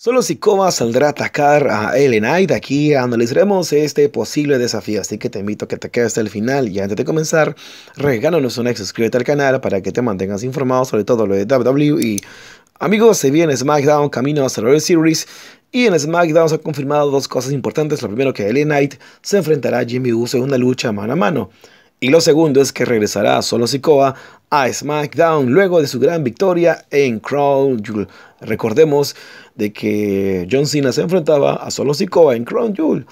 Solo si coma saldrá a atacar a Ellen Knight. Aquí analizaremos este posible desafío, así que te invito a que te quedes hasta el final. Y antes de comenzar, regálanos un like, suscríbete al canal para que te mantengas informado sobre todo lo de WWE. Y amigos, se viene SmackDown camino a Survivor Series. Y en SmackDown se han confirmado dos cosas importantes. Lo primero que Ellen Knight se enfrentará a Jimmy Uso en una lucha mano a mano. Y lo segundo es que regresará Solo Sikoa a SmackDown luego de su gran victoria en Crown Jewel. Recordemos de que John Cena se enfrentaba a Solo Sikoa en Crown Jewel.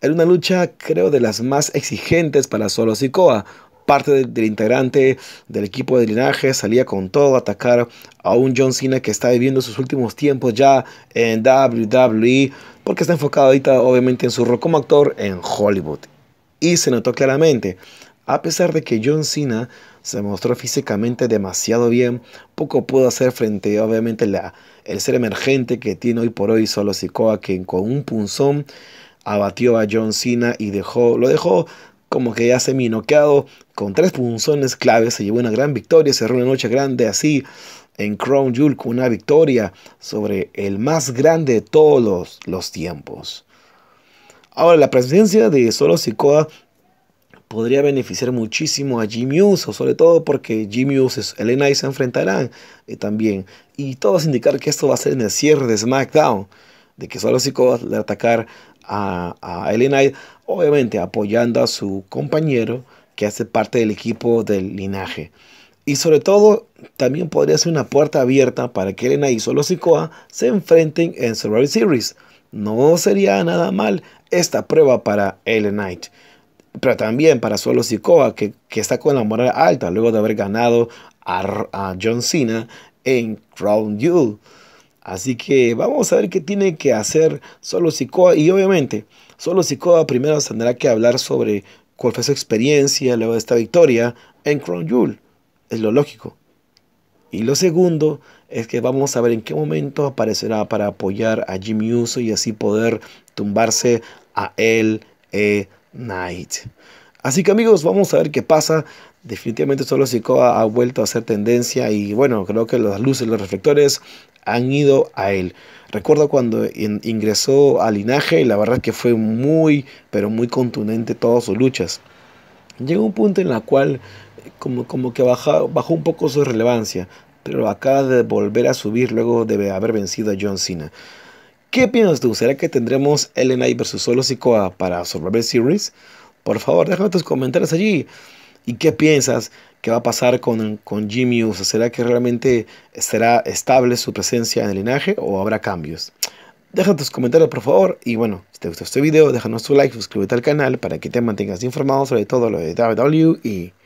Era una lucha, creo, de las más exigentes para Solo Sikoa. Parte del, integrante del equipo de linaje salía con todo a atacar a un John Cena que está viviendo sus últimos tiempos ya en WWE, porque está enfocado ahorita, obviamente, en su rol como actor en Hollywood. Y se notó claramente a pesar de que John Cena se mostró físicamente demasiado bien, poco pudo hacer frente obviamente la, el ser emergente que tiene hoy por hoy solo Sikoa, quien con un punzón abatió a John Cena y dejó, lo dejó como que ya semi-noqueado, con tres punzones claves, se llevó una gran victoria, cerró una noche grande así en Crown Jewel con una victoria sobre el más grande de todos los, tiempos. Ahora, la presencia de Solo Sikoa podría beneficiar muchísimo a Jimmy Uso, sobre todo porque Jimmy Uso y Elena y se enfrentarán eh, también. Y todo es indicar que esto va a ser en el cierre de SmackDown, de que solo Sikoa va a atacar a, a Elena, obviamente apoyando a su compañero que hace parte del equipo del linaje. Y sobre todo, también podría ser una puerta abierta para que Elena y Solo Sikoa se enfrenten en Survivor Series. No sería nada mal esta prueba para Elena. Knight pero también para Solo Sikoa, que, que, está con la moral alta luego de haber ganado a, John Cena en Crown Jewel. Así que vamos a ver qué tiene que hacer Solo Sikoa. Y obviamente, Solo Sikoa primero tendrá que hablar sobre cuál fue su experiencia luego de esta victoria en Crown Jewel. Es lo lógico. Y lo segundo es que vamos a ver en qué momento aparecerá para apoyar a Jimmy Uso y así poder tumbarse a él. Eh, Night. Así que amigos, vamos a ver qué pasa. Definitivamente solo Sikoa ha vuelto a ser tendencia y bueno, creo que las luces, los reflectores han ido a él. Recuerdo cuando ingresó al linaje y la verdad es que fue muy, pero muy contundente todas sus luchas. Llegó un punto en el cual como, como que bajó un poco su relevancia, pero acaba de volver a subir luego de haber vencido a John Cena. ¿Qué piensas tú? ¿Será que tendremos LNI versus Solo Sikoa para Survivor Series? Por favor, déjame tus comentarios allí. ¿Y qué piensas que va a pasar con, con Jimmy ¿Será que realmente será estable su presencia en el linaje o habrá cambios? Deja tus comentarios por favor y bueno, si te gustó este video, déjanos tu like, suscríbete al canal para que te mantengas informado sobre todo lo de WWE y